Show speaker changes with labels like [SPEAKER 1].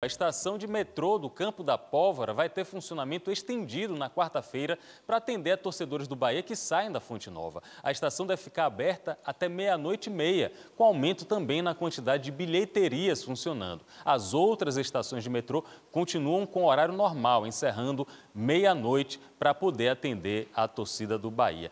[SPEAKER 1] A estação de metrô do Campo da Pólvora vai ter funcionamento estendido na quarta-feira para atender a torcedores do Bahia que saem da Fonte Nova. A estação deve ficar aberta até meia-noite e meia, com aumento também na quantidade de bilheterias funcionando. As outras estações de metrô continuam com horário normal, encerrando meia-noite para poder atender a torcida do Bahia.